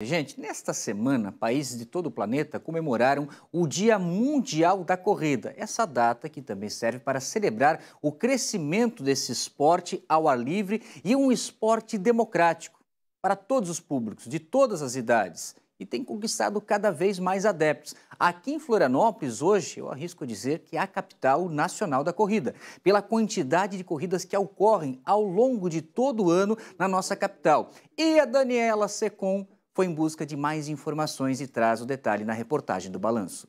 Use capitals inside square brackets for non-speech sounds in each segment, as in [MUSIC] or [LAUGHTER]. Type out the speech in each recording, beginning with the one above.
Gente, nesta semana, países de todo o planeta comemoraram o Dia Mundial da Corrida. Essa data que também serve para celebrar o crescimento desse esporte ao ar livre e um esporte democrático para todos os públicos, de todas as idades. E tem conquistado cada vez mais adeptos. Aqui em Florianópolis, hoje, eu arrisco dizer que é a capital nacional da corrida, pela quantidade de corridas que ocorrem ao longo de todo o ano na nossa capital. E a Daniela Secom foi em busca de mais informações e traz o detalhe na reportagem do Balanço.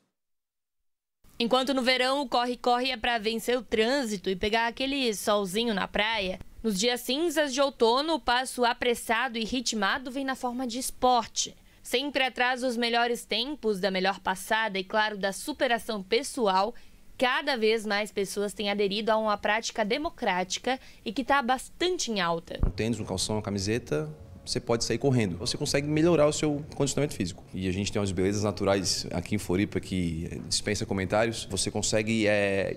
Enquanto no verão o corre-corre é para vencer o trânsito e pegar aquele solzinho na praia, nos dias cinzas de outono o passo apressado e ritmado vem na forma de esporte. Sempre atrás dos melhores tempos, da melhor passada e, claro, da superação pessoal, cada vez mais pessoas têm aderido a uma prática democrática e que está bastante em alta. Um tênis, um calção, uma camiseta, você pode sair correndo. Você consegue melhorar o seu condicionamento físico. E a gente tem umas belezas naturais aqui em Floripa que eh, dispensa comentários. Você consegue é,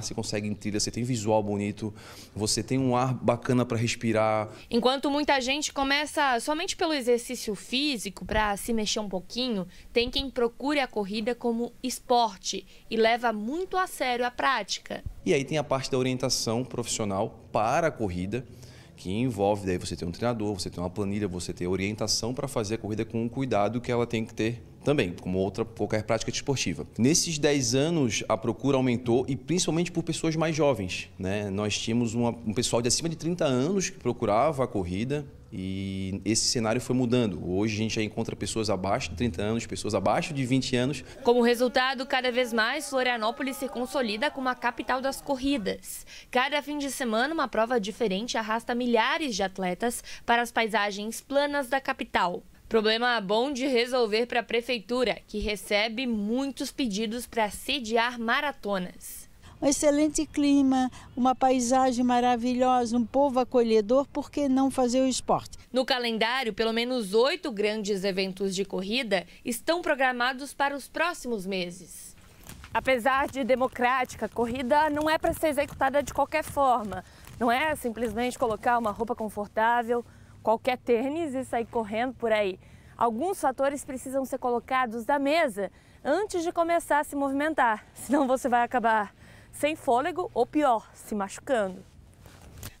você consegue em trilha, você tem visual bonito, você tem um ar bacana para respirar. Enquanto muita gente começa somente pelo exercício físico, para se mexer um pouquinho, tem quem procure a corrida como esporte e leva muito a sério a prática. E aí tem a parte da orientação profissional para a corrida que envolve daí você ter um treinador, você ter uma planilha, você ter orientação para fazer a corrida com o cuidado que ela tem que ter também, como outra qualquer prática esportiva. Nesses 10 anos, a procura aumentou e principalmente por pessoas mais jovens. Né? Nós tínhamos uma, um pessoal de acima de 30 anos que procurava a corrida, e esse cenário foi mudando. Hoje a gente já encontra pessoas abaixo de 30 anos, pessoas abaixo de 20 anos. Como resultado, cada vez mais Florianópolis se consolida como a capital das corridas. Cada fim de semana, uma prova diferente arrasta milhares de atletas para as paisagens planas da capital. Problema bom de resolver para a prefeitura, que recebe muitos pedidos para sediar maratonas. Um excelente clima, uma paisagem maravilhosa, um povo acolhedor, por que não fazer o esporte? No calendário, pelo menos oito grandes eventos de corrida estão programados para os próximos meses. Apesar de democrática, a corrida não é para ser executada de qualquer forma. Não é simplesmente colocar uma roupa confortável, qualquer tênis e sair correndo por aí. Alguns fatores precisam ser colocados da mesa antes de começar a se movimentar, [LAUGHS] senão você vai acabar sem fôlego ou pior, se machucando.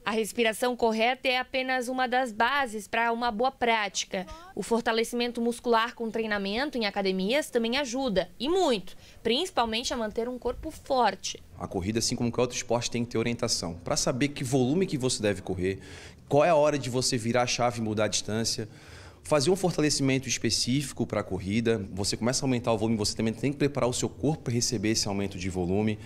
A respiração correta é apenas uma das bases para uma boa prática. O fortalecimento muscular com treinamento em academias também ajuda, e muito, principalmente a manter um corpo forte. A corrida, assim como qualquer outro esporte, tem que ter orientação para saber que volume que você deve correr, qual é a hora de você virar a chave e mudar a distância. Fazer um fortalecimento específico para a corrida, você começa a aumentar o volume, você também tem que preparar o seu corpo para receber esse aumento de volume,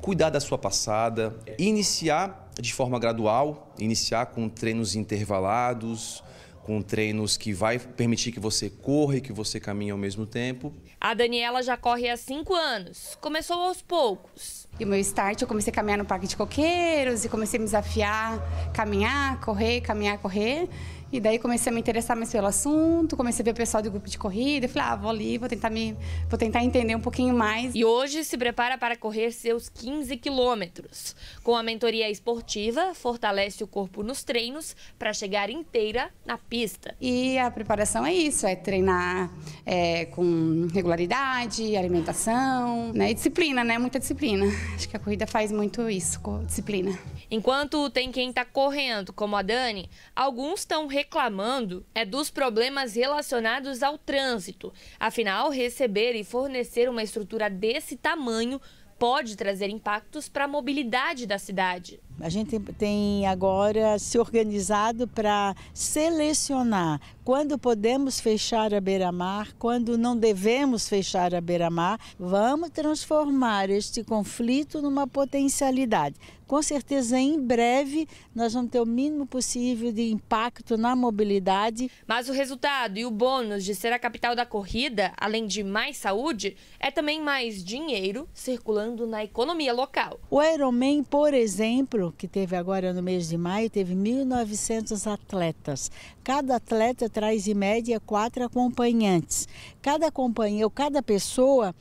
cuidar da sua passada, iniciar de forma gradual, iniciar com treinos intervalados, com treinos que vai permitir que você corra e que você caminhe ao mesmo tempo. A Daniela já corre há cinco anos. Começou aos poucos. E o meu start, eu comecei a caminhar no Parque de Coqueiros e comecei a me desafiar, caminhar, correr, caminhar, correr. E daí comecei a me interessar mais pelo assunto, comecei a ver o pessoal do grupo de corrida, e falei, ah, vou ali, vou tentar me, vou tentar entender um pouquinho mais. E hoje se prepara para correr seus 15 quilômetros. Com a mentoria esportiva, fortalece o corpo nos treinos para chegar inteira na pista. E a preparação é isso, é treinar é, com regularidade, alimentação, né, e disciplina, né, muita disciplina. [LAUGHS] Acho que a corrida faz muito isso, disciplina. Enquanto tem quem está correndo, como a Dani, alguns estão reclamando é dos problemas relacionados ao trânsito. Afinal, receber e fornecer uma estrutura desse tamanho pode trazer impactos para a mobilidade da cidade. A gente tem agora se organizado para selecionar quando podemos fechar a beira-mar, quando não devemos fechar a beira-mar. Vamos transformar este conflito numa potencialidade. Com certeza, em breve, nós vamos ter o mínimo possível de impacto na mobilidade. Mas o resultado e o bônus de ser a capital da corrida, além de mais saúde, é também mais dinheiro circulando na economia local. O Aeroman, por exemplo, que teve agora no mês de maio, teve 1.900 atletas. Cada atleta traz, em média, quatro acompanhantes. Cada companheiro, cada pessoa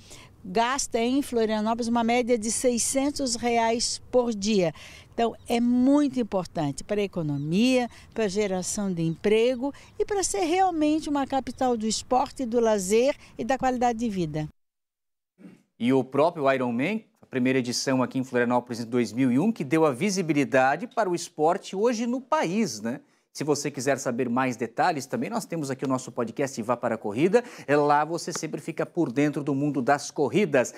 gasta em Florianópolis uma média de 600 reais por dia. Então, é muito importante para a economia, para a geração de emprego e para ser realmente uma capital do esporte, do lazer e da qualidade de vida. E o próprio Ironman primeira edição aqui em Florianópolis em 2001, que deu a visibilidade para o esporte hoje no país, né? Se você quiser saber mais detalhes, também nós temos aqui o nosso podcast Vá para a Corrida. É lá você sempre fica por dentro do mundo das corridas.